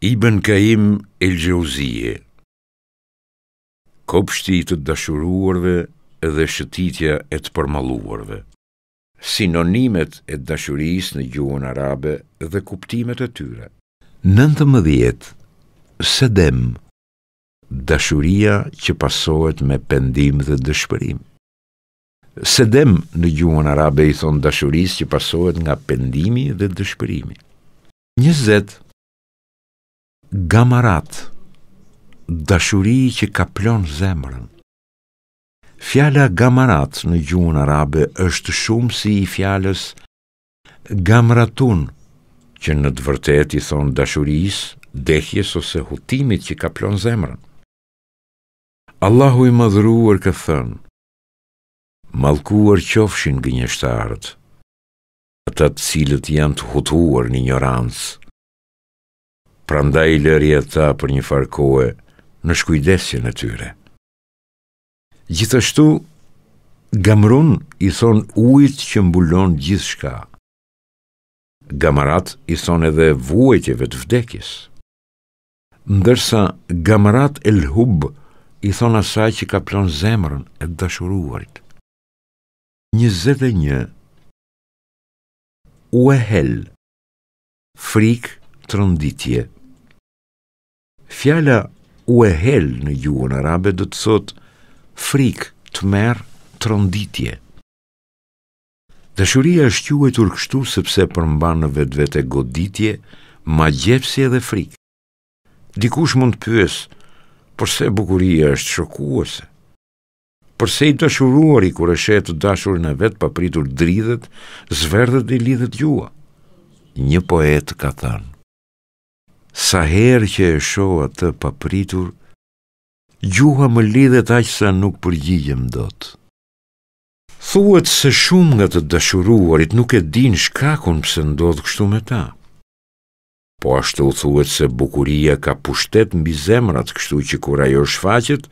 Ibn Kaim El Gjeuzije Kopshti të dashuruarve dhe shëtitja e të përmaluarve Sinonimet e dashuris në gjuhën arabe dhe kuptimet e tyre Nëntë më Sedem Dashuria që pasohet me pendim dhe dëshpërim Sedem në gjuhën arabe i thonë dashuris që pasohet nga pendimi dhe dëshpërimi Njëzetë gamarat, dashuri që ka plon zemrën. Fjala gamarat në gjuhën arabe është shumë si i fjales gamratun, që në të vërtet i thonë dashuris, dehjes ose hutimit që ka plon zemrën. Allahu i madhruar ka thënë, malkuar qofshin gënjështarët, atat cilët janë të hutuar një një rancë, pra nda i lëri e ta për një farkohë në shkujdesje në tyre. Gjithashtu, gamrun i thon ujt që mbulon gjithë shka. Gamarat i thon edhe vuajtjeve të vdekis. Ndërsa, gamarat e lhub i thon asaj që ka plon zemrën e dashuruarit. 21. zetë frik, një, u e hel, të rënditje, Fjala u e hel në gjuhën arabe do të thot frik, të merë, tronditje. Dëshuria është quajtur kështu sepse përmban në vetë goditje, ma dhe frik. Dikush mund të pyes, përse bukuria është shokuese? Përse i dëshuruar i kur është e të dashur në vetë papritur dridhet, zverdhet i lidhet jua? Një poet ka thanë. Sa herë që e shoh atë papritur, gjuha më lidhet aq sa nuk përgjigjem dot. Thuhet se shumë nga të dashuruarit nuk e dinë shkakun pse ndodh kështu me ta. Po ashtu u thuhet se bukuria ka pushtet mbi zemrat, kështu që kur ajo shfaqet,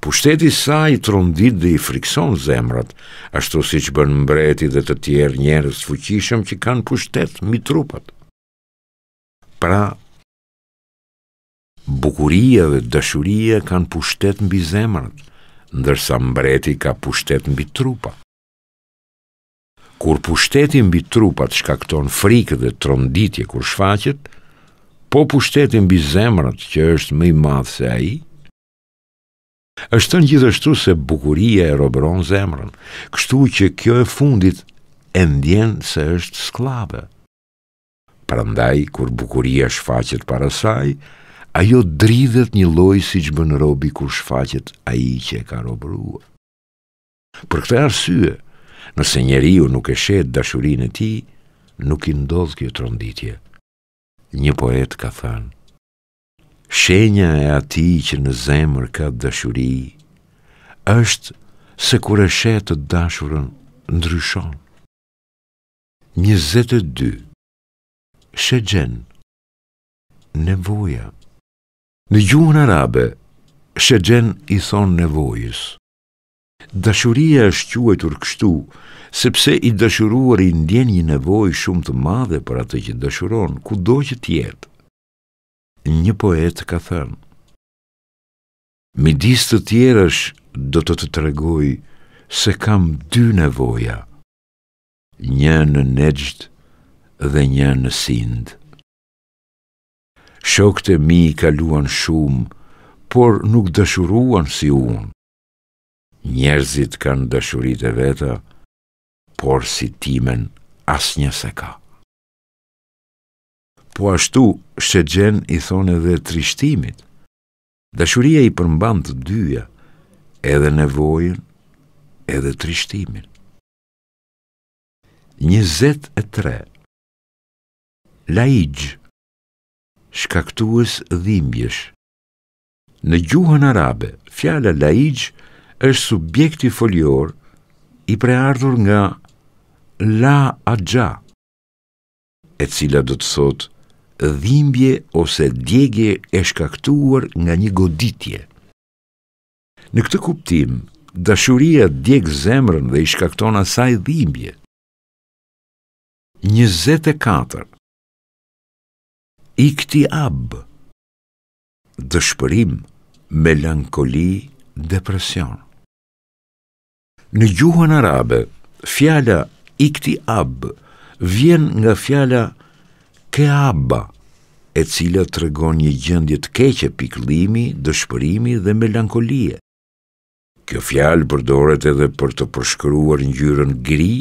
pushteti sa i trondit dhe i frikson zemrat, ashtu si që bën mbreti dhe të tjerë njerës fuqishëm që kanë pushtet mbi trupat. Pra, bukuria dhe dëshuria kanë pushtet mbi zemrët, ndërsa mbreti ka pushtet mbi trupa. Kur pushtetin mbi trupat shkakton frikë dhe tronditje kur shfaqet, po pushtetin mbi zemrët që është mëj madhë se aji, është të gjithashtu se bukuria e robron zemrën, kështu që kjo e fundit e ndjen se është sklabe. Prandaj, kur bukuria shfaqet parasaj, saj, ajo dridhet një loj si që bën robi kur shfaqet a i që e ka robërua. Për këtë arsye, nëse njeri ju nuk e shetë dashurin e ti, nuk i ndodhë kjo tronditje. Një poet ka thanë, Shenja e ati që në zemër ka dashuri, është se kur e shetë të dashurën ndryshon. 22. Shëgjen, nevoja. Në gjuhën arabe, shëgjen i thonë nevojës. Dashuria është quajtur kështu, sepse i dashuruar i ndjen një nevojë shumë të madhe për atë që dashuron, ku do që tjetë. Një poet ka thënë, Mi disë të tjerësh do të të tregoj se kam dy nevoja, një në nejtë dhe një në sindë. Shokët e mi kaluan shumë, por nuk dëshuruan si unë. Njerëzit kanë dëshurit e veta, por si timen as një se ka. Po ashtu, shëgjen i thone dhe trishtimit. Dëshuria i përmban të dyja, edhe nevojën, edhe trishtimin. Njëzet e tre. gjë, shkaktues dhimbjesh. Në gjuhën arabe, fjala laigj është subjekti foljor i preardhur nga la aja, e cila do të thot dhimbje ose djegje e shkaktuar nga një goditje. Në këtë kuptim, dashuria djeg zemrën dhe i shkakton asaj dhimbje. 24 ikti abë, dëshpërim, melankoli, depresion. Në gjuhën arabe, fjala ikti abë vjen nga fjala keaba, e cila të regon një gjëndjet keqe piklimi, dëshpërimi dhe melankolie. Kjo fjalë përdoret edhe për të përshkruar njyrën gri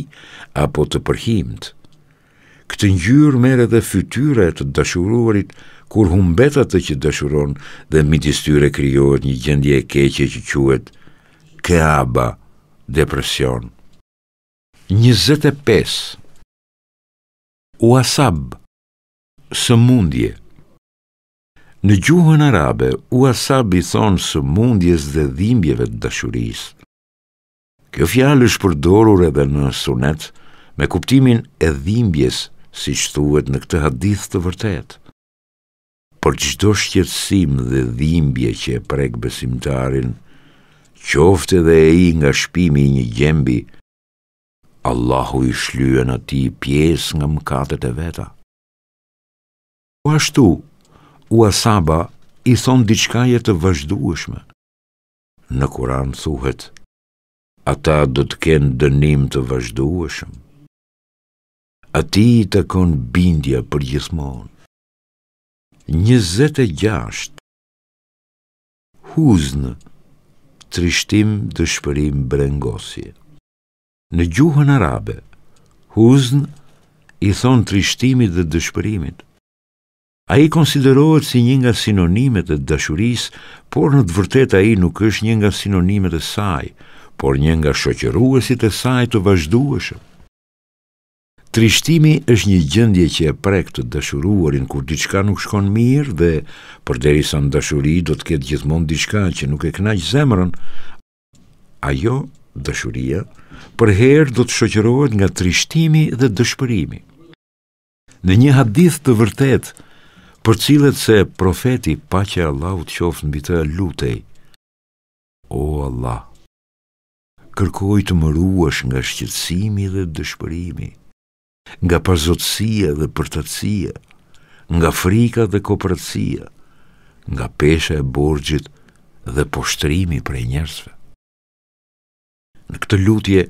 apo të përhimtë këtë ngjyrë mere dhe fytyre të dashuruarit, kur humbet atë që dashuron dhe midis tyre krijohet një gjendje e keqe që quhet keaba, depresion. 25. Uasab, sëmundje. Në gjuhën arabe, uasab i thonë sëmundjes dhe dhimbjeve të dashurisë. Kjo fjalë është përdorur edhe në sunet me kuptimin e dhimbjes si që thuet në këtë hadith të vërtet. Por qdo shqetsim dhe dhimbje që e prek besimtarin, qofte dhe e i nga shpimi i një gjembi, Allahu i shlyen ati pjes nga mkatet e veta. U po ashtu, u asaba i thonë diçka jetë të vazhdueshme. Në kuran thuhet, ata do të kenë dënim të vazhdueshme ati i të konë bindja për gjithmonë. Njëzete gjashtë, huznë, trishtim dë shpërim brengosje. Në gjuhën arabe, huznë i thonë trishtimit dhe dëshpërimit. A i konsiderohet si një nga sinonimet e dashuris, por në të vërtet a i nuk është një nga sinonimet e saj, por një nga shoqeruesit e saj të vazhdueshëm. Trishtimi është një gjendje që e prek të dashuruarin kur diçka nuk shkon mirë dhe sa në dashuri do të ketë gjithmonë diçka që nuk e kënaq zemrën, ajo dashuria për herë do të shoqërohet nga trishtimi dhe dëshpërimi. Në një hadith të vërtetë, për cilët se profeti paqja e Allahut qoftë mbi të lutej, o Allah, kërkoj të më ruash nga shqetësimi dhe dëshpërimi nga pazotësia dhe përtëtsia, nga frika dhe kopratësia, nga peshe e borgjit dhe poshtrimi prej njerësve. Në këtë lutje,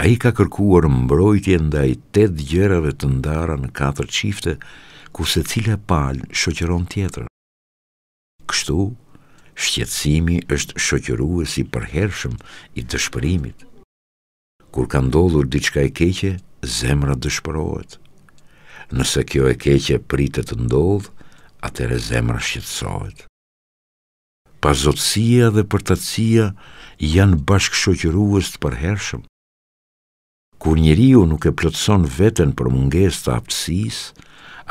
a i ka kërkuar mbrojtje ndaj tëtë gjërave të ndara në katër qifte, ku se cilë palë shoqeron tjetër. Kështu, shqetsimi është shoqeru si përhershëm i dëshpërimit. Kur ka ndodhur diçka e keqe, zemra dëshpërohet. Nëse kjo e keqe pritet të ndodh, atëre zemra shqetësohet. Pazotësia dhe përtacia janë bashkë të përhershëm. Kur njeriu nuk e plotson veten për munges të aptësis,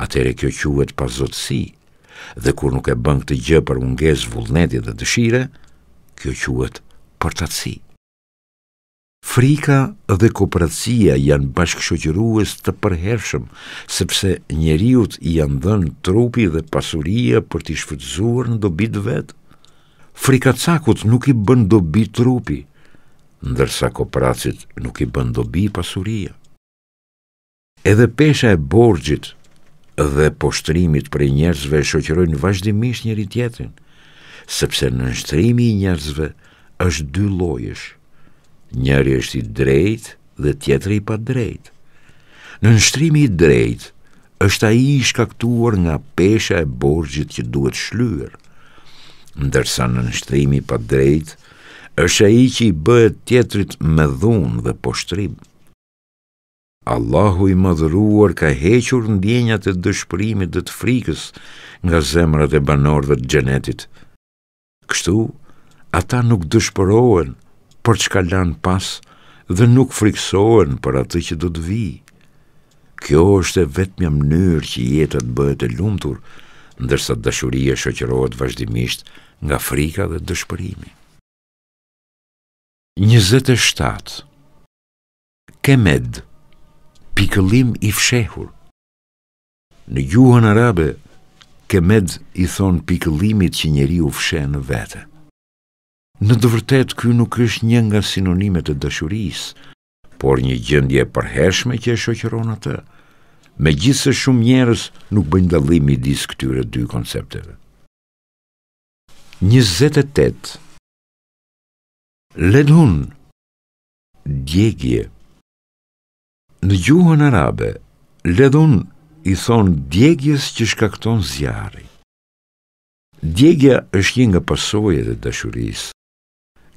atëre kjo quhet pazotsi, Dhe kur nuk e bën këtë gjë për mungesë vullneti dhe dëshire, kjo quhet përtacia. Frika dhe kopratësia janë bashkëshoqërues të përhershëm, sepse njeriut i janë dhënë trupi dhe pasuria për t'i shfrytëzuar në dobi të vet. Frikacakut nuk i bën dobi trupi, ndërsa kopratësit nuk i bën dobi pasuria. Edhe pesha e borgjit dhe poshtrimit për njerëzve shoqërojnë vazhdimisht njëri tjetrin, sepse në shtrimi i njerëzve është dy lojesh – njëri është i drejt dhe tjetëri i pa drejt. Në nështrimi i drejt, është a i shkaktuar nga pesha e borgjit që duhet shlyër, ndërsa në nështrimi pa drejt, është a i që i bëhet tjetërit me dhunë dhe poshtrim. Allahu i madhruar ka hequr në djenjat e dëshprimit dhe të frikës nga zemrat e banorëve të gjenetit. Kështu, ata nuk dëshpërohen, për çka lan pas dhe nuk friksohen për atë që do të vi. Kjo është e vetëmja mënyrë që jetët bëhet e lumëtur, ndërsa dëshurie shëqërohet vazhdimisht nga frika dhe dëshpërimi. 27. Kemed, pikëllim i fshehur. Në gjuhën arabe, Kemed i thonë pikëllimit që njeri u fshehë në vetë. Në të vërtet, ky nuk është një nga sinonimet e dashurisë, por një gjendje e përhershme që e shoqëron atë. Megjithëse shumë njerëz nuk bëjnë dallim midis këtyre dy koncepteve. 28. Ledhun, djegje. Në gjuhën arabe, ledhun i thonë djegjes që shkakton zjarri. Djegja është një nga pasojët e dashurisë,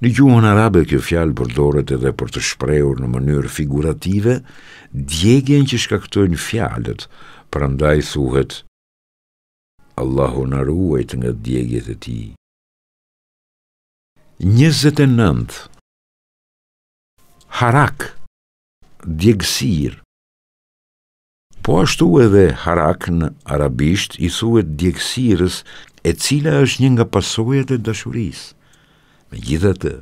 Në gjuhën arabe kjo fjalë përdoret edhe për të shprehur në mënyrë figurative djegjen që shkaktojnë fjalët, prandaj thuhet Allahu na ruaj nga djegjet e tij. 29 Harak djegësir Po ashtu edhe harak në arabisht i thuhet djegësirës e cila është një nga pasojat e dashurisë. 30 Me gjithë të,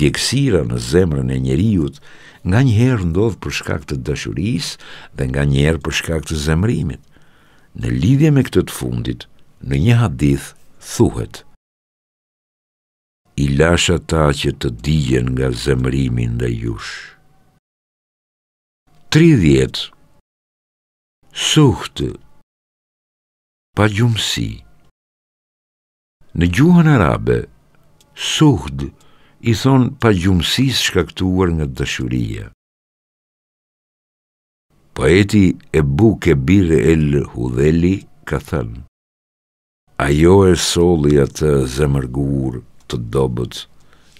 djekësira në zemrën e njeriut nga njëherë ndodhë për shkak të dashuris dhe nga njëherë për shkak të zemrimit. Në lidhje me këtët fundit, në një hadith, thuhet. I lash ata që të digjen nga zemrimin dhe jush. 30. Suhtë Pa gjumësi Në gjuhën arabe, suhd, i thonë pa gjumësis shkaktuar nga dëshuria. Poeti e buke bire el hudheli ka thënë, ajo e soli atë zemërgur të dobët,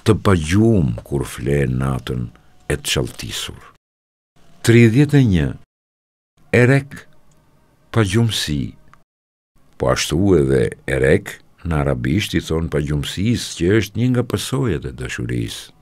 të pa gjumë kur fle natën e të qaltisur. 31. Erek pa gjumësi, po ashtu edhe erek, në arabisht i thonë pa gjumësis që është një nga pësojet e dëshurisë.